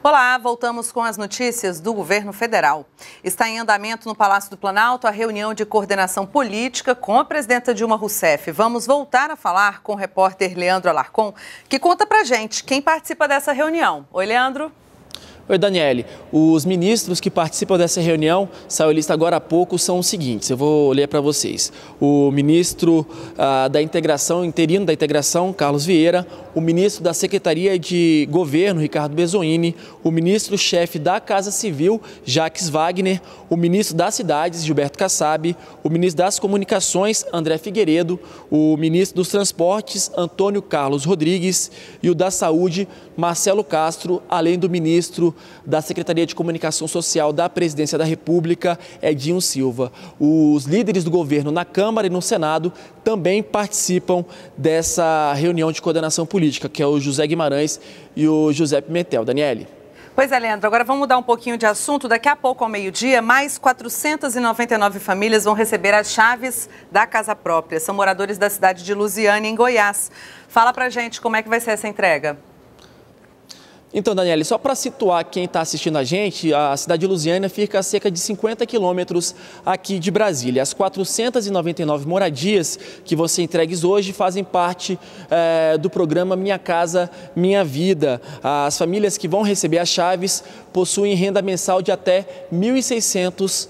Olá, voltamos com as notícias do governo federal. Está em andamento no Palácio do Planalto a reunião de coordenação política com a presidenta Dilma Rousseff. Vamos voltar a falar com o repórter Leandro Alarcon, que conta pra gente quem participa dessa reunião. Oi, Leandro. Oi, Daniele. Os ministros que participam dessa reunião, saiu a lista agora há pouco, são os seguintes. Eu vou ler para vocês. O ministro ah, da Integração, interino da Integração, Carlos Vieira, o ministro da Secretaria de Governo, Ricardo Bezoini, o ministro-chefe da Casa Civil, Jaques Wagner, o ministro das Cidades, Gilberto Kassab, o ministro das Comunicações, André Figueiredo, o ministro dos Transportes, Antônio Carlos Rodrigues, e o da Saúde, Marcelo Castro, além do ministro da Secretaria de Comunicação Social da Presidência da República, Edinho Silva. Os líderes do governo na Câmara e no Senado também participam dessa reunião de coordenação política, que é o José Guimarães e o José Pimentel. Daniele. Pois é, Leandro, agora vamos mudar um pouquinho de assunto. Daqui a pouco, ao meio-dia, mais 499 famílias vão receber as chaves da casa própria. São moradores da cidade de Lusiane, em Goiás. Fala pra gente como é que vai ser essa entrega. Então, Daniele, só para situar quem está assistindo a gente, a cidade de Lusiana fica a cerca de 50 quilômetros aqui de Brasília. As 499 moradias que você entregues hoje fazem parte é, do programa Minha Casa Minha Vida. As famílias que vão receber as chaves possuem renda mensal de até R$ 1.600.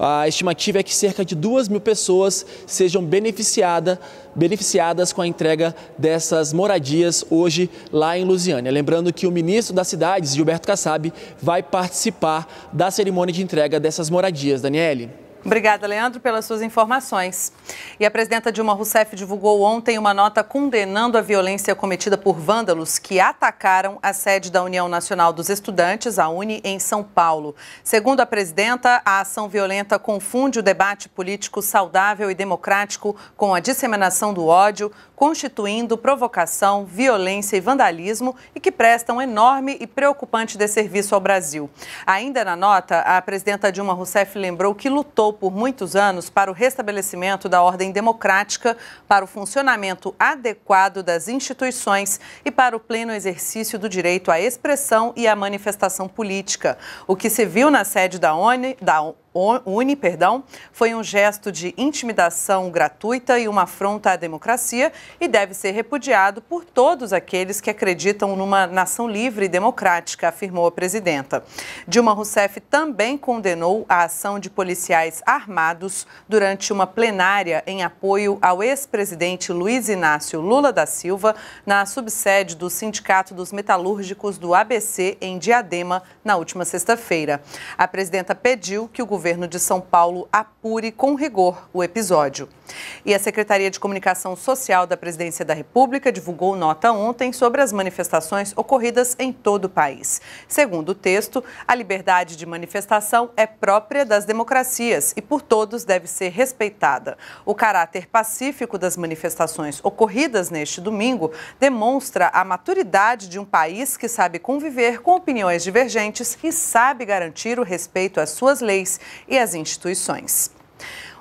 A estimativa é que cerca de 2 mil pessoas sejam beneficiadas beneficiadas com a entrega dessas moradias hoje lá em Lusiânia. Lembrando que o ministro das Cidades, Gilberto Kassab, vai participar da cerimônia de entrega dessas moradias. Daniele. Obrigada, Leandro, pelas suas informações. E a presidenta Dilma Rousseff divulgou ontem uma nota condenando a violência cometida por vândalos que atacaram a sede da União Nacional dos Estudantes, a UNE, em São Paulo. Segundo a presidenta, a ação violenta confunde o debate político saudável e democrático com a disseminação do ódio, constituindo provocação, violência e vandalismo e que prestam enorme e preocupante desserviço ao Brasil. Ainda na nota, a presidenta Dilma Rousseff lembrou que lutou por muitos anos para o restabelecimento da ordem democrática, para o funcionamento adequado das instituições e para o pleno exercício do direito à expressão e à manifestação política. O que se viu na sede da ONU, da Uni, perdão, foi um gesto de intimidação gratuita e uma afronta à democracia e deve ser repudiado por todos aqueles que acreditam numa nação livre e democrática, afirmou a presidenta. Dilma Rousseff também condenou a ação de policiais armados durante uma plenária em apoio ao ex-presidente Luiz Inácio Lula da Silva na subsede do Sindicato dos Metalúrgicos do ABC em Diadema na última sexta-feira. A presidenta pediu que o governo governo de São Paulo apure com rigor o episódio. E a Secretaria de Comunicação Social da Presidência da República divulgou nota ontem sobre as manifestações ocorridas em todo o país. Segundo o texto, a liberdade de manifestação é própria das democracias e por todos deve ser respeitada. O caráter pacífico das manifestações ocorridas neste domingo demonstra a maturidade de um país que sabe conviver com opiniões divergentes e sabe garantir o respeito às suas leis e as instituições.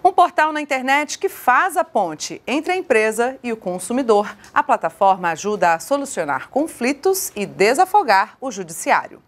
Um portal na internet que faz a ponte entre a empresa e o consumidor. A plataforma ajuda a solucionar conflitos e desafogar o judiciário.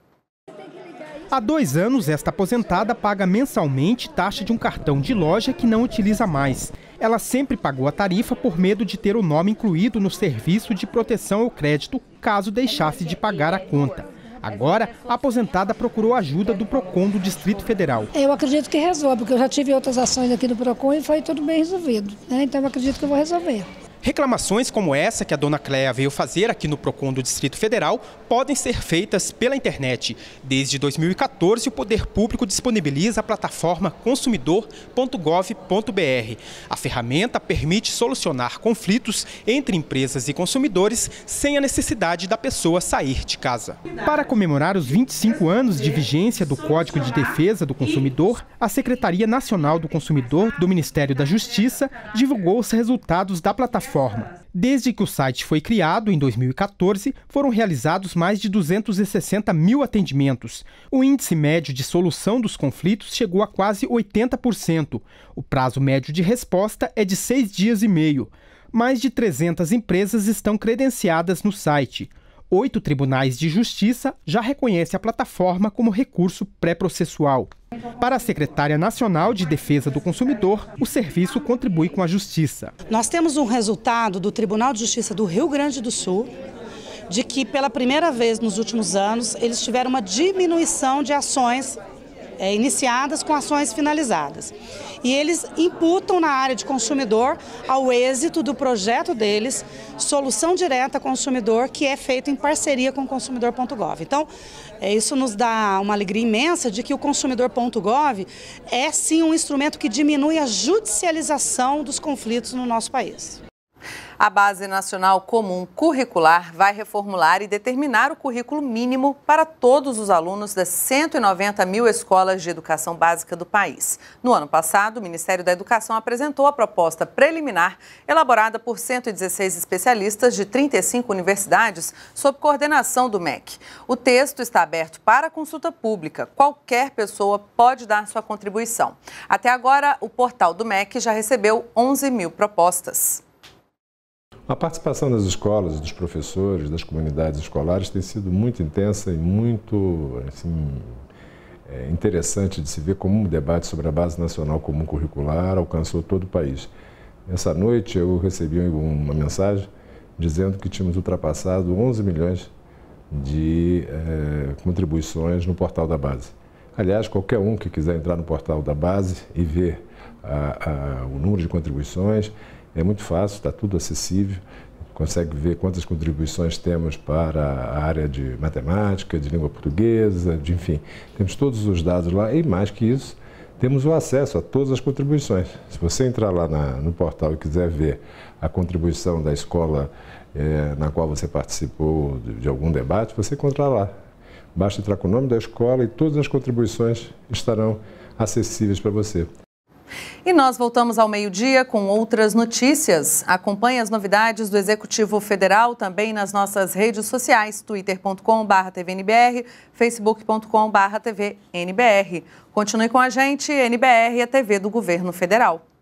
Há dois anos, esta aposentada paga mensalmente taxa de um cartão de loja que não utiliza mais. Ela sempre pagou a tarifa por medo de ter o nome incluído no Serviço de Proteção ao Crédito, caso deixasse de pagar a conta. Agora, a aposentada procurou ajuda do PROCON do Distrito Federal. Eu acredito que resolve, porque eu já tive outras ações aqui do PROCON e foi tudo bem resolvido. Né? Então, eu acredito que eu vou resolver. Reclamações como essa que a dona Cléa veio fazer aqui no Procon do Distrito Federal podem ser feitas pela internet. Desde 2014, o Poder Público disponibiliza a plataforma consumidor.gov.br. A ferramenta permite solucionar conflitos entre empresas e consumidores sem a necessidade da pessoa sair de casa. Para comemorar os 25 anos de vigência do Código de Defesa do Consumidor, a Secretaria Nacional do Consumidor do Ministério da Justiça divulgou os resultados da plataforma plataforma. Desde que o site foi criado, em 2014, foram realizados mais de 260 mil atendimentos. O índice médio de solução dos conflitos chegou a quase 80%. O prazo médio de resposta é de seis dias e meio. Mais de 300 empresas estão credenciadas no site oito tribunais de justiça já reconhecem a plataforma como recurso pré-processual. Para a secretária nacional de defesa do consumidor, o serviço contribui com a justiça. Nós temos um resultado do Tribunal de Justiça do Rio Grande do Sul, de que pela primeira vez nos últimos anos eles tiveram uma diminuição de ações é, iniciadas com ações finalizadas. E eles imputam na área de consumidor ao êxito do projeto deles, solução direta consumidor, que é feito em parceria com consumidor.gov. Então, é, isso nos dá uma alegria imensa de que o consumidor.gov é sim um instrumento que diminui a judicialização dos conflitos no nosso país. A Base Nacional Comum Curricular vai reformular e determinar o currículo mínimo para todos os alunos das 190 mil escolas de educação básica do país. No ano passado, o Ministério da Educação apresentou a proposta preliminar, elaborada por 116 especialistas de 35 universidades, sob coordenação do MEC. O texto está aberto para consulta pública. Qualquer pessoa pode dar sua contribuição. Até agora, o portal do MEC já recebeu 11 mil propostas. A participação das escolas, dos professores, das comunidades escolares tem sido muito intensa e muito assim, é interessante de se ver como um debate sobre a Base Nacional Comum Curricular alcançou todo o país. Essa noite eu recebi uma mensagem dizendo que tínhamos ultrapassado 11 milhões de é, contribuições no portal da base. Aliás, qualquer um que quiser entrar no portal da base e ver a, a, o número de contribuições é muito fácil, está tudo acessível. Consegue ver quantas contribuições temos para a área de matemática, de língua portuguesa, de enfim. Temos todos os dados lá e, mais que isso, temos o acesso a todas as contribuições. Se você entrar lá na, no portal e quiser ver a contribuição da escola é, na qual você participou de, de, algum debate, você encontrará lá. Basta entrar com o nome da escola e todas as contribuições estarão acessíveis para você. E nós voltamos ao meio-dia com outras notícias. Acompanhe as novidades do Executivo Federal também nas nossas redes sociais, twitter.com.br, tvnbr, facebook.com.br, tvnbr. Continue com a gente, NBR, a TV do Governo Federal.